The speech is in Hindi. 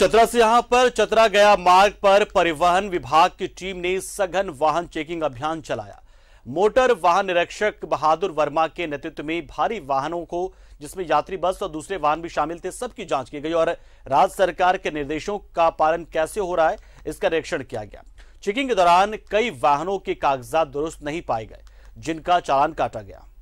चतरा से यहां पर चतरा गया मार्ग पर परिवहन विभाग की टीम ने सघन वाहन चेकिंग अभियान चलाया मोटर वाहन निरीक्षक बहादुर वर्मा के नेतृत्व में भारी वाहनों को जिसमें यात्री बस और दूसरे वाहन भी शामिल थे सबकी जांच की गई और राज्य सरकार के निर्देशों का पालन कैसे हो रहा है इसका निरीक्षण किया गया चेकिंग के दौरान कई वाहनों के कागजात दुरुस्त नहीं पाए गए जिनका चालान काटा गया